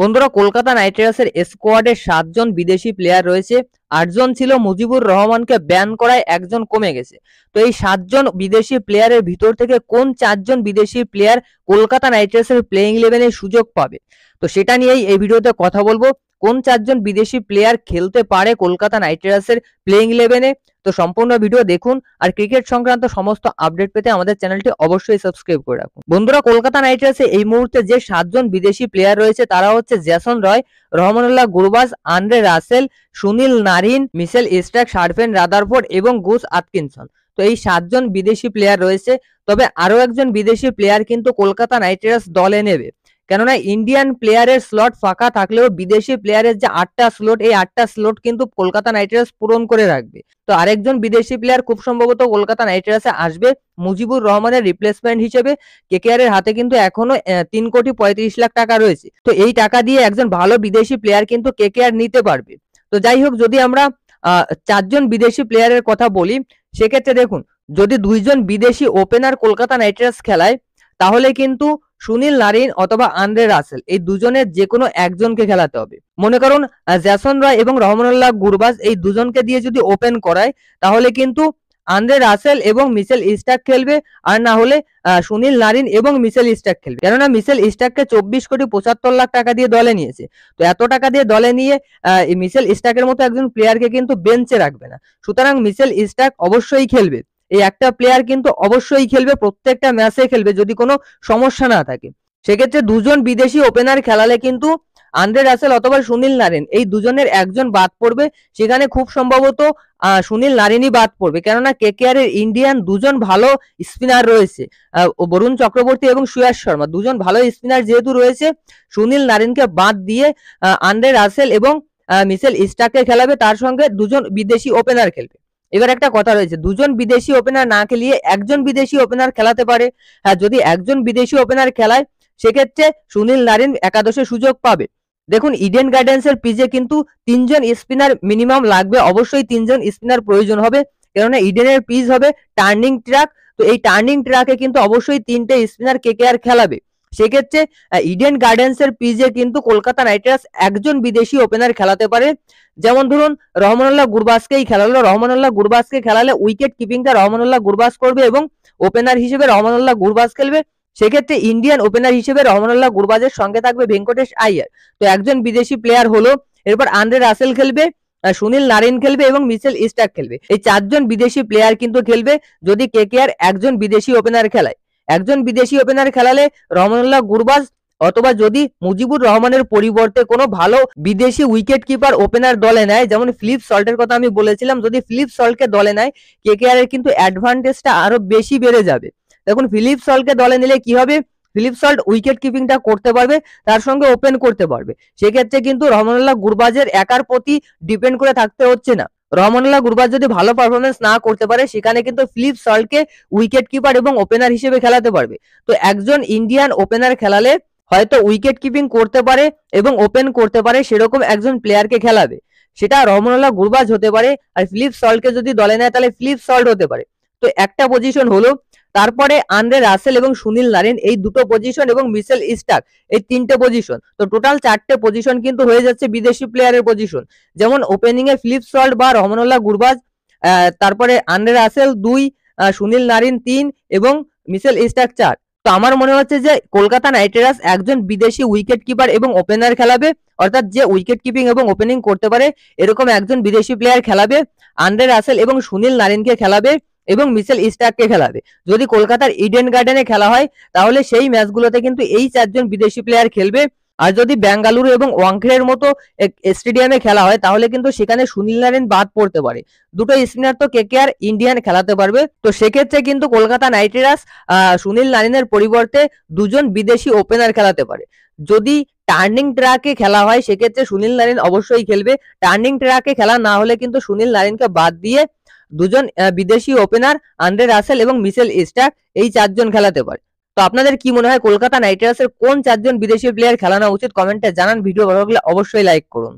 বন্ধুরা কলকাতা নাইট রাইডার্সের স্কোয়াডে সাতজন বিদেশি প্লেয়ার রয়েছে আটজন ছিল মুজিবুর রহমানকে ব্যান করায় একজন কমে গেছে তো এই সাতজন বিদেশি প্লেয়ারের ভিতর থেকে কোন চারজন বিদেশি প্লেয়ার কলকাতা নাইট রাইডার্সের প্লেইং ইলেভেনে সুযোগ পাবে তো সেটা নিয়েই এই ভিডিওতে কথা বলবো কোন চারজন বিদেশি প্লেয়ার খেলতে পারে কলকাতা নাইট রাইডার্সের প্লেইং ইলেভেনে তো সম্পূর্ণ ভিডিও দেখুন আর ক্রিকেট সংক্রান্ত সমস্ত আপডেট পেতে আমাদের চ্যানেলটি অবশ্যই সাবস্ক্রাইব করে রাখুন বন্ধুরা কলকাতা নাইট রাইডার্সে এই মুহূর্তে যে সাতজন বিদেশি প্লেয়ার রয়েছে তারা হচ্ছে Jason Roy Rahmanullah Gurbaz Andre Russell Sunil Narine Mitchell Starc Sherfane Rutherford এবং গুস আতকিনসন তো এই সাতজন বিদেশি প্লেয়ার রয়েছে তবে আরও একজন বিদেশি প্লেয়ার কিন্তু কলকাতা নাইট রাইডার্স দলে নেবে কেননা ইন্ডিয়ান প্লেয়ারের স্লট ফাঁকা থাকলেও বিদেশি প্লেয়ারের যে আটটা স্লট এই আটটা স্লট কিন্তু কলকাতা নাইট রাইডার্স পূরণ করে রাখবে তো আরেকজন বিদেশি প্লেয়ার খুব সম্ভবত কলকাতা নাইট রাইডার্সে আসবে মুজিবুর রহমানের রিপ্লেসমেন্ট হিসেবে কেকেআর এর হাতে কিন্তু এখনো তিন কোটি পঁয়ত্রিশ লাখ টাকা রয়েছে তো এই টাকা দিয়ে একজন ভালো বিদেশি প্লেয়ার কিন্তু কেকেআর নিতে পারবে তো যাই হোক যদি আমরা চারজন বিদেশি প্লেয়ারের কথা বলি সেক্ষেত্রে দেখুন যদি দুইজন বিদেশি ওপেনার কলকাতা নাইট রাইডার্স খেলায় তাহলে কিন্তু সুনীল নারিন অথবা আন্দ্রে রাসেল এই দুজনের যে কোনো একজনকে খেলাতে হবে মনে করুন জ্যাসন রায় এবং রহমানুল্লাহ গুরবাজ এই দুজনকে দিয়ে যদি ওপেন করায় তাহলে কিন্তু আন্দ্রে রাসেল এবং মিসেল ইস্টাক খেলবে আর না হলে সুনীল নারিন এবং মিসেল ইস্টাক খেলবে কেননা মিসেল ইস্টাককে চব্বিশ কোটি পঁচাত্তর লাখ টাকা দিয়ে দলে নিয়েছে তো এত টাকা দিয়ে দলে নিয়ে মিসেল ইস্টাকের মতো একজন প্লেয়ারকে কিন্তু বেঞ্চে রাখবে না সুতরাং মিসেল ইস্টাক অবশ্যই খেলবে এই একটা প্লেয়ার কিন্তু অবশ্যই খেলবে প্রত্যেকটা ম্যাচে খেলবে যদি কোনো সমস্যা না থাকে সেক্ষেত্রে দুজন বিদেশি ওপেনার খেলালে কিন্তু আন্দ্রে রাসেল অথবা সুনীল নারেন এই দুজনের একজন বাদ পড়বে সেখানে খুব সম্ভবত সুনীল নারেনই বাদ পড়বে কেননা কেকেআর এর ইন্ডিয়ান দুজন ভালো স্পিনার রয়েছে বরুণ চক্রবর্তী এবং সুয়াস শর্মা দুজন ভালো স্পিনার যেহেতু রয়েছে সুনীল নারেনকে বাদ দিয়ে আন্দ্রে রাসেল এবং মিসেল ইস্টাককে খেলাবে তার সঙ্গে দুজন বিদেশি ওপেনার খেলবে এবার একটা কথা রয়েছে দুজন বিদেশি ওপেনার না খেলিয়ে একজন বিদেশি ওপেনার খেলাতে পারে হ্যাঁ যদি একজন বিদেশি ওপেনার খেলায় সেক্ষেত্রে সুনীল নারিন একাদশে সুযোগ পাবে দেখুন ইডেন এর পিজে কিন্তু তিনজন স্পিনার মিনিমাম লাগবে অবশ্যই তিনজন স্পিনার প্রয়োজন হবে কেননা ইডেনের পিচ হবে টার্নিং ট্র্যাক তো এই টার্নিং ট্র্যাকে কিন্তু অবশ্যই তিনটে স্পিনার কে কে আর খেলাবে সেক্ষেত্রে ইডেন গার্ডেন্সের পিজে কিন্তু কলকাতা নাইট একজন বিদেশি ওপেনার খেলাতে পারে যেমন ধরুন রহমানুল্লাহ গুরবাসকেই খেলালো রহমানুল্লাহ গুরবাসকে খেলালে উইকেট কিপিংটা রহমানুল্লাহ গুরবাস করবে এবং ওপেনার হিসেবে রহমানুল্লাহ গুরবাস খেলবে সেক্ষেত্রে ইন্ডিয়ান ওপেনার হিসেবে রহমানুল্লাহ গুরবাজের সঙ্গে থাকবে ভেঙ্কটেশ আইয়ার তো একজন বিদেশি প্লেয়ার হলো এরপর আন্দ্রে রাসেল খেলবে সুনীল নারায়ণ খেলবে এবং মিসেল ইস্টাক খেলবে এই চারজন বিদেশি প্লেয়ার কিন্তু খেলবে যদি কে কে আর একজন বিদেশি ওপেনার খেলায় একজন বিদেশি ওপেনার খেলালে রহমানুল্লাহ গুরবাজ অথবা যদি মুজিবুর রহমানের পরিবর্তে কোনো ভালো বিদেশি উইকেট কিপার ওপেনার দলে নেয় যেমন ফিলিপ সল্টের কথা আমি বলেছিলাম যদি ফিলিপ সল্টকে দলে নেয় কে কে আর কিন্তু অ্যাডভান্টেজটা আরো বেশি বেড়ে যাবে দেখুন ফিলিপ সল্টকে দলে নিলে কি হবে ফিলিপ সল্ট উইকেট কিপিংটা করতে পারবে তার সঙ্গে ওপেন করতে পারবে সেক্ষেত্রে কিন্তু রহমানুল্লাহ গুরবাজের একার প্রতি ডিপেন্ড করে থাকতে হচ্ছে না রহমানুল্লাহ গুরবাজ যদি ভালো পারফরমেন্স না করতে পারে সেখানে কিন্তু ফিলিপ সল্টকে উইকেট কিপার এবং ওপেনার হিসেবে খেলাতে পারবে তো একজন ইন্ডিয়ান ওপেনার খেলালে হয়তো উইকেট কিপিং করতে পারে এবং ওপেন করতে পারে সেরকম একজন প্লেয়ারকে খেলাবে সেটা রহমানুল্লাহ গুরবাজ হতে পারে আর ফিলিপ সল্টকে যদি দলে নেয় তাহলে ফিলিপ সল্ট হতে পারে তো একটা পজিশন হলো তারপরে আন্দ্রে রাসেল এবং সুনীল নারিন এই দুটো পজিশন এবং মিসেল ইস্টাক এই তিনটে পজিশন তো টোটাল চারটে পজিশন কিন্তু হয়ে যাচ্ছে বিদেশি প্লেয়ারের পজিশন যেমন ওপেনিং এ ফিলিপ সল্ট বা রহমানুল্লাহ গুরবাজ তারপরে আন্দ্রে রাসেল দুই সুনীল নারিন তিন এবং মিসেল ইস্টাক চার তো আমার মনে হচ্ছে যে কলকাতা নাইট রাইডার্স একজন বিদেশি উইকেট কিপার এবং ওপেনার খেলাবে অর্থাৎ যে উইকেট কিপিং এবং ওপেনিং করতে পারে এরকম একজন বিদেশি প্লেয়ার খেলাবে আন্দ্রে রাসেল এবং সুনীল নারিনকে খেলাবে এবং মিসেল স্টার্ককে খেলাবে যদি কলকাতার ইডেন গার্ডেনে খেলা হয় তাহলে সেই ম্যাচগুলোতে কিন্তু এই চারজন বিদেশি প্লেয়ার খেলবে আর যদি বেঙ্গালুরু এবং ওয়াংখেড়ের মতো স্টেডিয়ামে খেলা হয় তাহলে কিন্তু সেখানে সুনীল নারায়ণ বাদ পড়তে পারে দুটো স্পিনার তো আর ইন্ডিয়ান খেলাতে পারবে তো সেক্ষেত্রে কিন্তু কলকাতা নাইট রাইডার্স সুনীল নারায়ণের পরিবর্তে দুজন বিদেশি ওপেনার খেলাতে পারে যদি টার্নিং ট্রাকে খেলা হয় সেক্ষেত্রে সুনীল নারায়ণ অবশ্যই খেলবে টার্নিং ট্রাকে খেলা না হলে কিন্তু সুনীল নারায়ণকে বাদ দিয়ে দুজন বিদেশি ওপেনার আন্দ্রে রাসেল এবং মিসেল স্টার এই চারজন খেলাতে পারে তো আপনাদের কি মনে হয় কলকাতা নাইট রাইডার্সের কোন চারজন বিদেশি প্লেয়ার খেলানো উচিত কমেন্টে জানান ভিডিও ভালো লাগলে অবশ্যই লাইক করুন